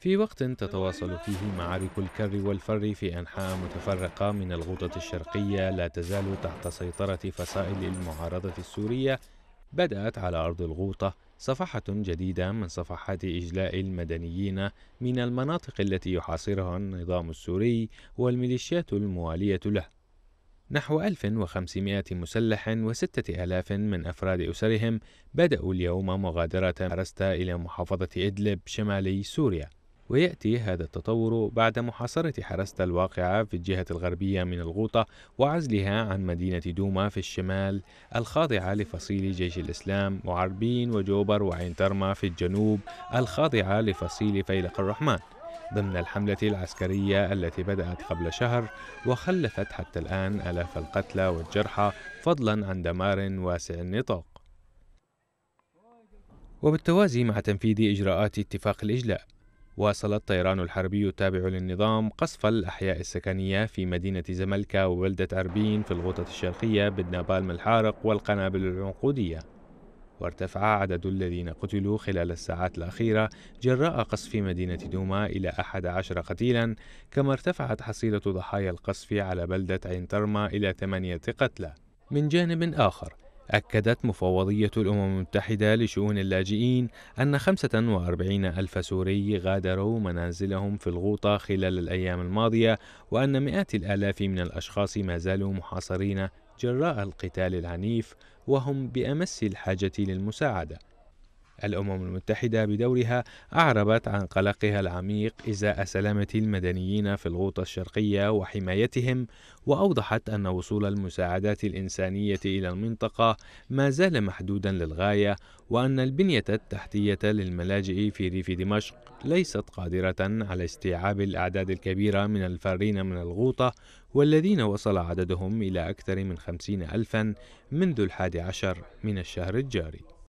في وقت تتواصل فيه معارك الكر والفر في أنحاء متفرقة من الغوطة الشرقية لا تزال تحت سيطرة فصائل المعارضة السورية بدأت على أرض الغوطة صفحة جديدة من صفحات إجلاء المدنيين من المناطق التي يحاصرها النظام السوري والميليشيات الموالية له نحو 1500 مسلح و6000 من أفراد أسرهم بدأوا اليوم مغادرة أرستا إلى محافظة إدلب شمالي سوريا ويأتي هذا التطور بعد محاصرة حرستا الواقعة في الجهة الغربية من الغوطة وعزلها عن مدينة دوما في الشمال الخاضعة لفصيل جيش الإسلام وعربين وجوبر وعين ترما في الجنوب الخاضعة لفصيل فيلق الرحمن ضمن الحملة العسكرية التي بدأت قبل شهر وخلفت حتى الآن آلاف القتلى والجرحى فضلا عن دمار واسع النطاق وبالتوازي مع تنفيذ إجراءات اتفاق الإجلاء واصل الطيران الحربي التابع للنظام قصف الأحياء السكنية في مدينة زملكة وبلدة أربين في الغوطة الشرقية بالنابالم الحارق والقنابل العنقودية وارتفع عدد الذين قتلوا خلال الساعات الأخيرة جراء قصف مدينة دوما إلى أحد عشر قتيلا كما ارتفعت حصيلة ضحايا القصف على بلدة عين ترما إلى ثمانية قتلى من جانب آخر أكدت مفوضية الأمم المتحدة لشؤون اللاجئين أن 45 ألف سوري غادروا منازلهم في الغوطة خلال الأيام الماضية وأن مئات الآلاف من الأشخاص ما زالوا محاصرين جراء القتال العنيف وهم بأمس الحاجة للمساعدة الأمم المتحدة بدورها أعربت عن قلقها العميق إزاء سلامة المدنيين في الغوطة الشرقية وحمايتهم وأوضحت أن وصول المساعدات الإنسانية إلى المنطقة ما زال محدودا للغاية وأن البنية التحتية للملاجئ في ريف دمشق ليست قادرة على استيعاب الأعداد الكبيرة من الفارين من الغوطة والذين وصل عددهم إلى أكثر من خمسين ألفا منذ الحادي عشر من الشهر الجاري